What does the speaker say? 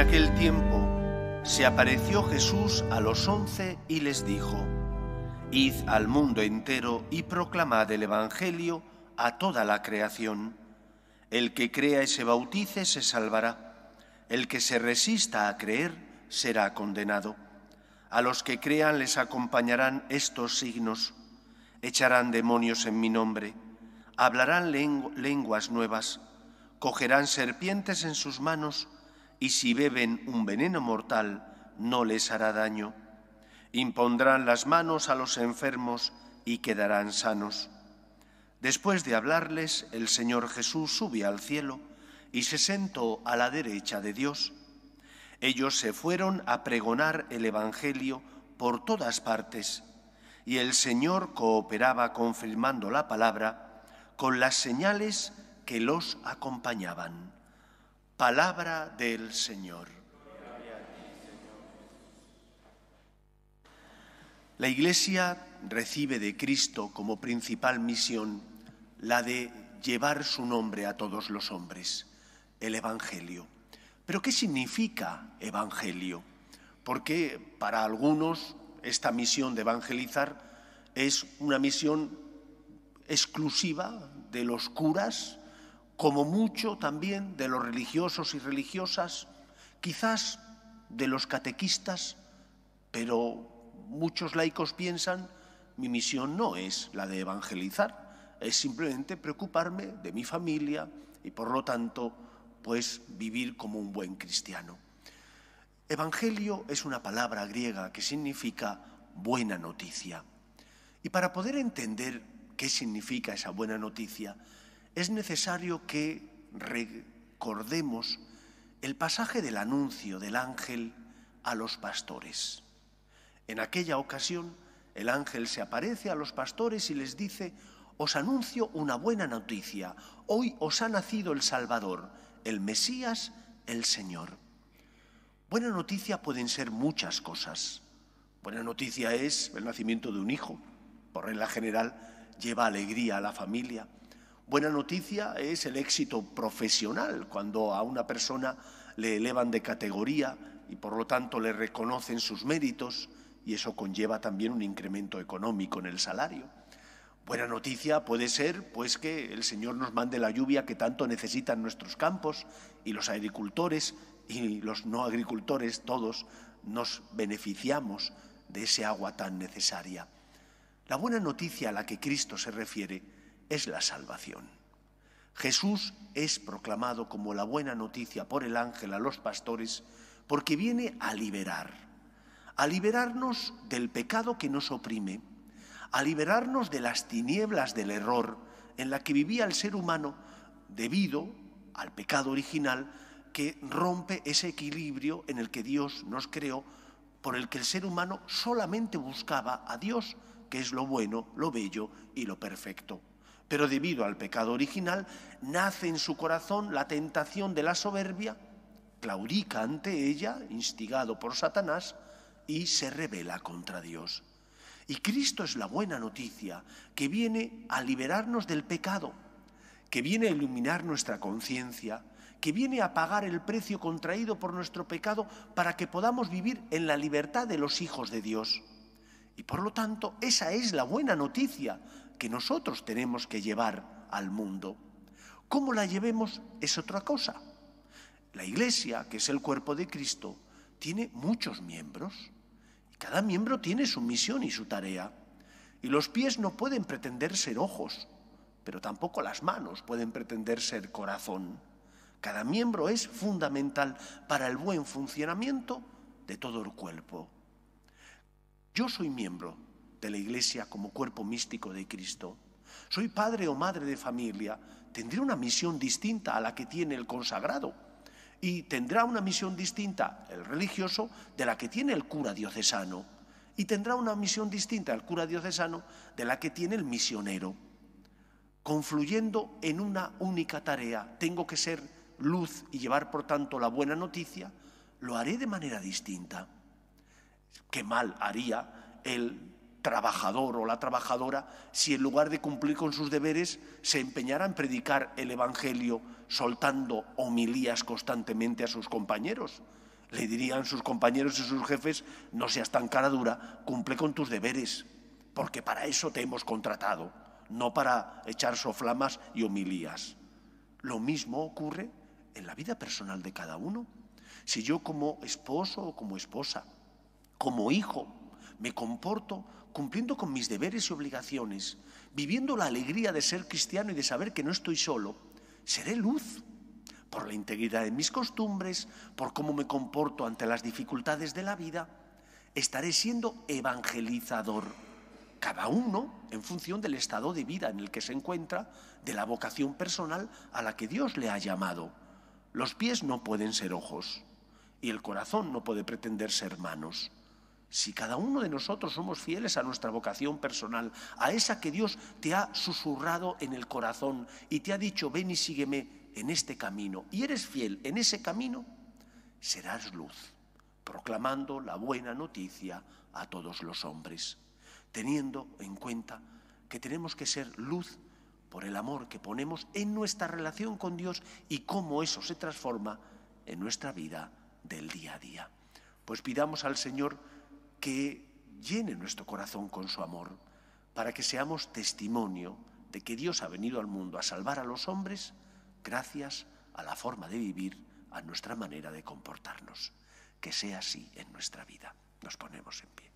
En aquel tiempo se apareció Jesús a los once y les dijo, Id al mundo entero y proclamad el Evangelio a toda la creación. El que crea y se bautice se salvará, el que se resista a creer será condenado. A los que crean les acompañarán estos signos, echarán demonios en mi nombre, hablarán lenguas nuevas, cogerán serpientes en sus manos, y si beben un veneno mortal no les hará daño. Impondrán las manos a los enfermos y quedarán sanos. Después de hablarles, el Señor Jesús sube al cielo y se sentó a la derecha de Dios. Ellos se fueron a pregonar el Evangelio por todas partes y el Señor cooperaba confirmando la palabra con las señales que los acompañaban. Palabra del Señor. La Iglesia recibe de Cristo como principal misión la de llevar su nombre a todos los hombres, el Evangelio. Pero ¿qué significa Evangelio? Porque para algunos esta misión de evangelizar es una misión exclusiva de los curas, como mucho también de los religiosos y religiosas, quizás de los catequistas, pero muchos laicos piensan, mi misión no es la de evangelizar, es simplemente preocuparme de mi familia y por lo tanto, pues vivir como un buen cristiano. Evangelio es una palabra griega que significa buena noticia. Y para poder entender qué significa esa buena noticia, es necesario que recordemos el pasaje del anuncio del ángel a los pastores. En aquella ocasión, el ángel se aparece a los pastores y les dice, os anuncio una buena noticia, hoy os ha nacido el Salvador, el Mesías, el Señor. Buena noticia pueden ser muchas cosas. Buena noticia es el nacimiento de un hijo, por regla general lleva alegría a la familia buena noticia es el éxito profesional, cuando a una persona le elevan de categoría y por lo tanto le reconocen sus méritos y eso conlleva también un incremento económico en el salario. Buena noticia puede ser pues que el Señor nos mande la lluvia que tanto necesitan nuestros campos y los agricultores y los no agricultores todos nos beneficiamos de ese agua tan necesaria. La buena noticia a la que Cristo se refiere es la salvación. Jesús es proclamado como la buena noticia por el ángel a los pastores porque viene a liberar, a liberarnos del pecado que nos oprime, a liberarnos de las tinieblas del error en la que vivía el ser humano debido al pecado original que rompe ese equilibrio en el que Dios nos creó, por el que el ser humano solamente buscaba a Dios, que es lo bueno, lo bello y lo perfecto. Pero debido al pecado original, nace en su corazón la tentación de la soberbia, claurica ante ella, instigado por Satanás, y se revela contra Dios. Y Cristo es la buena noticia que viene a liberarnos del pecado, que viene a iluminar nuestra conciencia, que viene a pagar el precio contraído por nuestro pecado para que podamos vivir en la libertad de los hijos de Dios. Y por lo tanto, esa es la buena noticia que nosotros tenemos que llevar al mundo. ¿Cómo la llevemos es otra cosa? La Iglesia, que es el cuerpo de Cristo, tiene muchos miembros. Y cada miembro tiene su misión y su tarea. Y los pies no pueden pretender ser ojos, pero tampoco las manos pueden pretender ser corazón. Cada miembro es fundamental para el buen funcionamiento de todo el cuerpo. Yo soy miembro de la iglesia como cuerpo místico de Cristo, soy padre o madre de familia, tendré una misión distinta a la que tiene el consagrado y tendrá una misión distinta el religioso de la que tiene el cura diocesano y tendrá una misión distinta el cura diocesano de la que tiene el misionero. Confluyendo en una única tarea, tengo que ser luz y llevar por tanto la buena noticia, lo haré de manera distinta. Qué mal haría el trabajador o la trabajadora si en lugar de cumplir con sus deberes se empeñara en predicar el Evangelio soltando homilías constantemente a sus compañeros. Le dirían sus compañeros y sus jefes, no seas tan cara dura, cumple con tus deberes, porque para eso te hemos contratado, no para echar soflamas y homilías. Lo mismo ocurre en la vida personal de cada uno. Si yo como esposo o como esposa, como hijo, me comporto cumpliendo con mis deberes y obligaciones, viviendo la alegría de ser cristiano y de saber que no estoy solo, seré luz por la integridad de mis costumbres, por cómo me comporto ante las dificultades de la vida, estaré siendo evangelizador, cada uno en función del estado de vida en el que se encuentra, de la vocación personal a la que Dios le ha llamado. Los pies no pueden ser ojos y el corazón no puede pretender ser manos. Si cada uno de nosotros somos fieles a nuestra vocación personal, a esa que Dios te ha susurrado en el corazón y te ha dicho, ven y sígueme en este camino, y eres fiel en ese camino, serás luz, proclamando la buena noticia a todos los hombres, teniendo en cuenta que tenemos que ser luz por el amor que ponemos en nuestra relación con Dios y cómo eso se transforma en nuestra vida del día a día. Pues pidamos al Señor que llene nuestro corazón con su amor, para que seamos testimonio de que Dios ha venido al mundo a salvar a los hombres gracias a la forma de vivir, a nuestra manera de comportarnos. Que sea así en nuestra vida. Nos ponemos en pie.